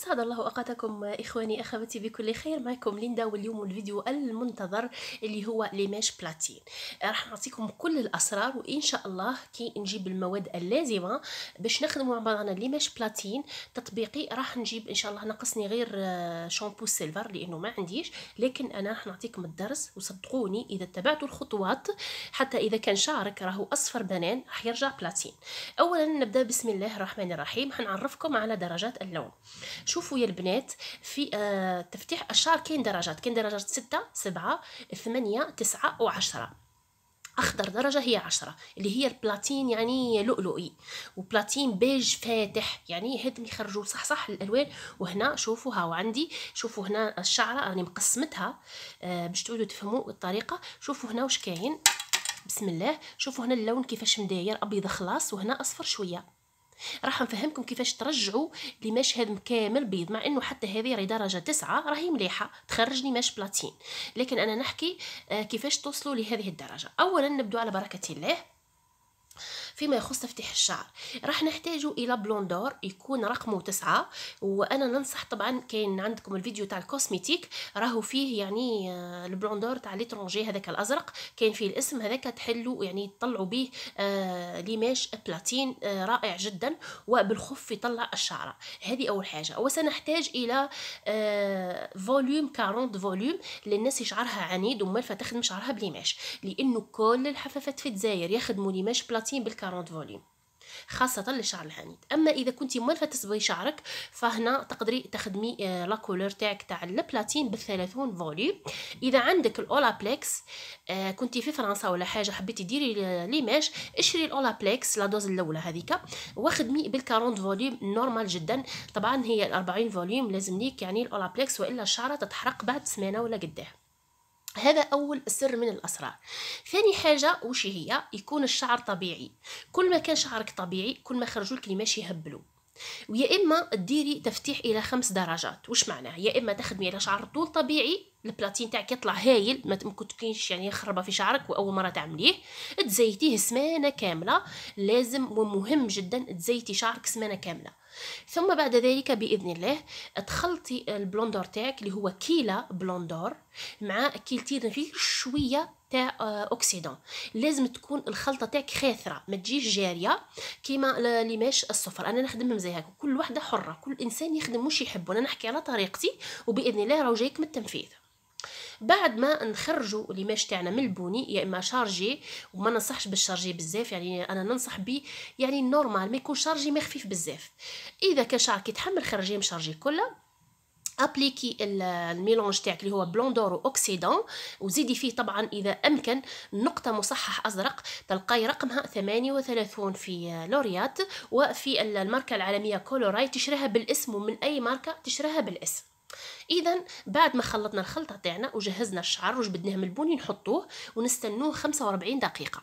أسعد الله أوقاتكم إخواني أخواتي بكل خير معكم ليندا واليوم الفيديو المنتظر اللي هو ليماش بلاتين راح نعطيكم كل الأسرار وإن شاء الله كي نجيب المواد اللازمة باش نخدموا مع بعضنا ليماش بلاتين تطبيقي راح نجيب إن شاء الله نقصني غير شامبو سيلفر لأنه ما عنديش لكن أنا راح نعطيكم الدرس وصدقوني إذا اتبعتوا الخطوات حتى إذا كان شعرك راهو أصفر بنان راح يرجع بلاتين أولا نبدأ بسم الله الرحمن الرحيم حنعرفكم على درجات اللون تشوفوا يا البنات في آه تفتيح الشعر كاين درجات كاين درجات ستة سبعة ثمانية تسعة وعشرة اخضر درجه هي عشرة اللي هي البلاتين يعني لؤلؤي وبلاتين بيج فاتح يعني هاد يخرجوا صح صح الالوان وهنا شوفوا هاو عندي شوفوا هنا الشعره راني مقسمتها آه باش تعودوا تفهموا الطريقه شوفوا هنا واش كاين بسم الله شوفوا هنا اللون كيفاش مداير ابيض خلاص وهنا اصفر شويه راح نفهمكم كيفاش ترجعوا لمشهد كامل بيض مع انه حتى هذه راهي درجه تسعة راهي مليحه تخرجني ماش بلاتين لكن انا نحكي آه، كيفاش توصلوا لهذه الدرجه اولا نبدو على بركه الله فيما يخص تفتيح الشعر راح نحتاج الى بلوندور يكون رقمه تسعة وانا ننصح طبعا كاين عندكم الفيديو تاع الكوسميتيك راهو فيه يعني آه، البلوندور تاع ليترونجي هذاك الازرق كاين فيه الاسم هذاك تحلوا يعني تطلعوا به ليماج آه، ليماش بلاتين آه، رائع جدا وبالخف يطلع الشعره هذه اول حاجه وسنحتاج الى فوليوم 40 فوليوم للناس شعرها عنيد وملفه تخدم شعرها بليماش لانه كل الحفافات في الجزائر يخدموا ليماش بلاتين بالكارون 40 فوليوم خاصة للشعر الحنين أما إذا كنت مالفة تصبغي شعرك فهنا تقدري تخدمي آه، لاكولور تاعك تاع البلاتين بالثلاثون فولي إذا عندك الأولابليكس آه، كنتي في فرنسا ولا حاجة حبيتي ديري آه، ليماج اشري الأولابليكس لادوز دوز الأولى هذيك واخدمي بالكارونت فولي نورمال جدا طبعا هي الأربعين فوليوم لازم ليك يعني الأولابليكس وإلا الشعرة تتحرق بعد سمانة ولا قداه هذا أول سر من الأسرار ثاني حاجة وش هي يكون الشعر طبيعي كل ما كان شعرك طبيعي كل ما خرجوا لك ماشي يهبلوا ويا اما ديري تفتيح الى خمس درجات واش معناه يا اما تخدمي على شعر طول طبيعي البلاتين تاعك يطلع هايل ما تمكنش يعني خربه في شعرك واول مره تعمليه تزيتيه سمانه كامله لازم ومهم جدا تزيتي شعرك سمانه كامله ثم بعد ذلك باذن الله تخلطي البلوندور تاعك اللي هو كيلا بلوندور مع كيلتين غير شويه تاع آه، اوكسيدون لازم تكون الخلطه تاعك خاثره ما تجيش جاريه كيما ليماش الصفر انا نخدمهم زي هكا كل وحده حره كل انسان يخدم واش يحب انا نحكي على طريقتي وباذن الله راهو جايك من التنفيذ بعد ما نخرجوا ليماج تاعنا من البوني يا إما شارجي وما ننصحش بالشارجي بزاف يعني أنا ننصح ب يعني نورمال ما يكون شارجي ما خفيف بزاف إذا كان شعرك يتحمل خرجيه مشارجي كله ابليكي الميلونج تاعك اللي هو بلون دور واوكسيدون وزيدي فيه طبعا اذا امكن نقطه مصحح ازرق تلقاي رقمها 38 في لوريات وفي الماركه العالميه كولوراي تشراها بالاسم ومن اي ماركه تشراها بالاسم اذا بعد ما خلطنا الخلطه تاعنا وجهزنا الشعر واش بدناه من البوني نحطوه ونستنوه 45 دقيقه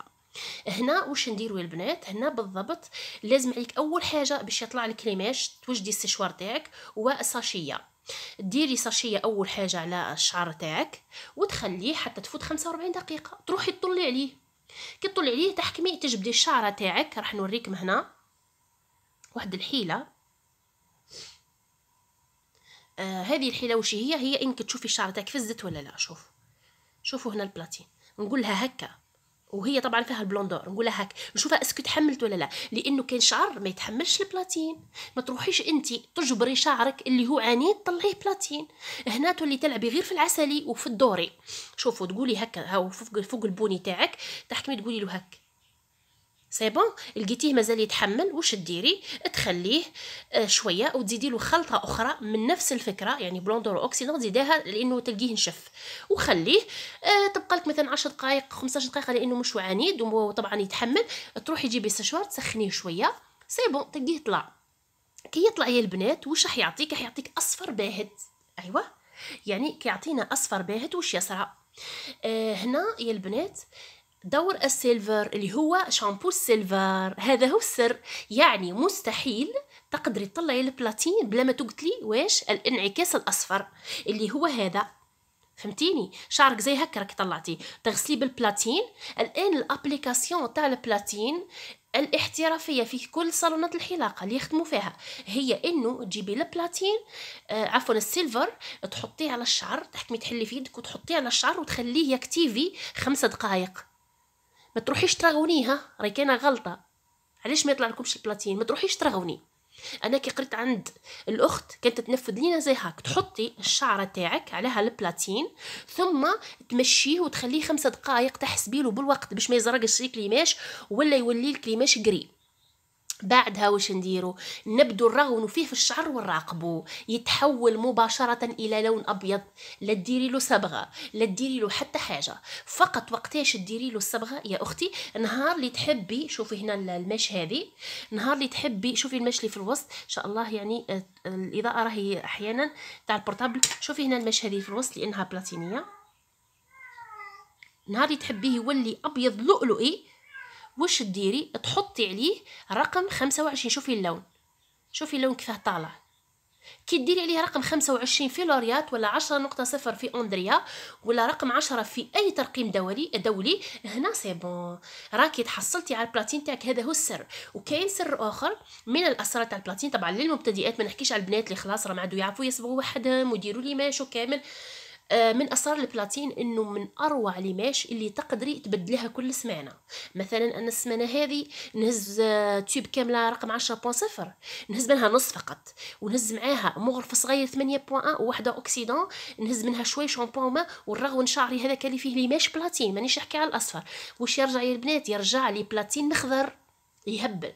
هنا واش نديرو يا البنات هنا بالضبط لازم عليك اول حاجه باش يطلع الكريماش توجدي السشوار تاعك وصاشيه ديري صاشيه اول حاجه على الشعر تاعك وتخليه حتى تفوت 45 دقيقه تروحي تطلي عليه كي تطلي عليه تحكمي تجبدي الشعره تاعك راح نوريكم هنا واحد الحيله آه هذه الحيله وش هي هي انك تشوفي الشعر تاعك فزت ولا لا شوف شوفوا هنا البلاتين نقول لها هكا وهي طبعا فيها البلوندور نقول لها هك نشوفها اسكو تحملت ولا لا لانه كان شعر ما يتحملش البلاتين ما تروحيش انت تجبري شعرك اللي هو عنيد طلعيه بلاتين هنا تولي تلعبي غير في العسلي وفي الدوري شوفوا تقولي هكا هاو فوق, فوق البوني تاعك تحكمي تقولي له هك سي بون لقيتيه مازال يتحمل واش ديري تخليه آه، شويه وتزيدي له خلطه اخرى من نفس الفكره يعني بلوندور اوكسيدون زيديها لانه تلقيه نشف وخليه آه، تبقى لك مثلا 10 دقائق 15 دقيقه لانه مش عنيد وطبعا يتحمل تروحي تجيبي سشوار تسخنيه شويه سي بون تلقيه طلع كي يطلع يا البنات واش راح يعطيك راح يعطيك اصفر باهت ايوا يعني كيعطينا اصفر باهت واش يصرى آه هنا يا البنات آه دور السيلفر اللي هو شامبو السيلفر هذا هو السر يعني مستحيل تقدري تطلعي البلاتين بلا ما تقتلي واش الانعكاس الاصفر اللي هو هذا فهمتيني شعرك زي هكا راك طلعتي تغسلي بالبلاتين الان الابليكاسيون تاع البلاتين الاحترافيه في كل صالونات الحلاقه اللي يخدموا فيها هي انه تجيبي البلاتين آه عفوا السيلفر تحطيه على الشعر تحكمي تحلي في يدك وتحطيه على الشعر وتخليه يكتيفي خمسة دقائق ما تروحيش تراغونيها راهي كاينه غلطه علاش ما يطلع لكمش البلاتين ما تروحيش تراغوني انا كي قريت عند الاخت كانت تنفذ لينا زي هاك تحطي الشعره تاعك عليها البلاتين ثم تمشيه وتخليه خمسة دقائق تحسبيلو بالوقت باش ما يزرقش الكليماش ولا يولي الكليماش قريب بعدها واش نديرو نبدو الرغون فيه في الشعر ونراقبو يتحول مباشرة إلى لون أبيض لا ديري له صبغة لا ديري له حتى حاجة فقط وقتاش ديري له الصبغة يا أختي نهار اللي تحبي شوفي هنا المش هذه نهار اللي تحبي شوفي المش اللي في الوسط إن شاء الله يعني آه، الإضاءة راهي أحيانا تاع البورتابل شوفي هنا المش هذه في الوسط لأنها بلاتينية نهار اللي تحبيه يولي أبيض لؤلؤي واش ديري تحطي عليه رقم 25 شوفي اللون شوفي اللون كيفاه طالع كي ديري عليه رقم 25 في لوريات ولا 10.0 في اندريا ولا رقم 10 في اي ترقيم دولي دولي هنا سي بون راكي تحصلتي على البلاتين تاعك هذا هو السر وكاين سر اخر من الاسرار تاع البلاتين طبعا للمبتدئات ما نحكيش على البنات اللي خلاص ما عندو يعرفوا يصبغوا وحدهم ويديروا لي ماش وكامل آه، من اسرار البلاتين انه من اروع ليماش اللي تقدري تبدليها كل سمانه مثلا انا السمانه هذه نهز تيوب آه، كامله رقم 10.0 نهز منها نص فقط ونهز معاها مغرفه صغيره 8.1 وواحده اوكسيدون نهز منها شوي شامبو وما والرغون شعري هذاك اللي فيه ليماش بلاتين مانيش نحكي على الاصفر واش يرجع يا البنات يرجع لي بلاتين مخضر يهبل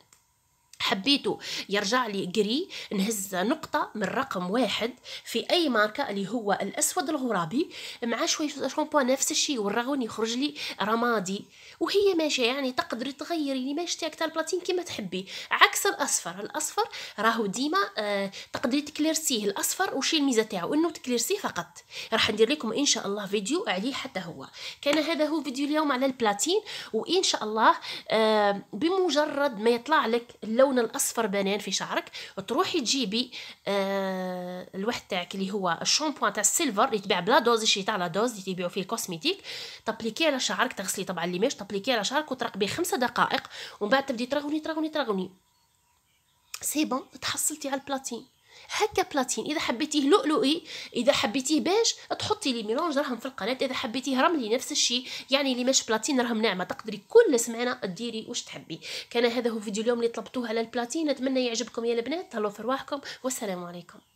حبيته يرجع لي جري نهز نقطة من رقم واحد في أي ماركة اللي هو الأسود الغرابي مع شوية شامبو نفس الشيء والرغون يخرج لي رمادي وهي ماشية يعني تقدري تغيري لما شتي تاع البلاتين كيما تحبي عكس الأصفر الأصفر راهو ديما آه تقدري تكليرسيه الأصفر وشي الميزة تاعو إنه تكليرسيه فقط راح ندير لكم إن شاء الله فيديو عليه حتى هو كان هذا هو فيديو اليوم على البلاتين وإن شاء الله آه بمجرد ما يطلع لك اللون اللون الاصفر بنان في شعرك تروحي تجيبي آه الواحد تاعك اللي هو الشامبو تاع السيلفر اللي تبيع بلا دوز شي تاع لا دوز اللي تبيعوا فيه الكوزميتيك تابليكيه على شعرك تغسلي طبعا ليماج تابليكيه على شعرك وترقبي خمسة دقائق ومن بعد تبدي ترغوني ترغوني ترغوني سي بون تحصلتي على البلاتين هكا بلاتين اذا حبيتيه لؤلؤي اذا حبيتيه باش تحطي لي ميلونج راهم في القناه اذا حبيتيه رملي نفس الشيء يعني اللي مش بلاتين راهم ناعمه تقدري كل سمعانه ديري واش تحبي كان هذا هو فيديو اليوم اللي طلبتوه على البلاتين اتمنى يعجبكم يا البنات تهلاو في رواحكم والسلام عليكم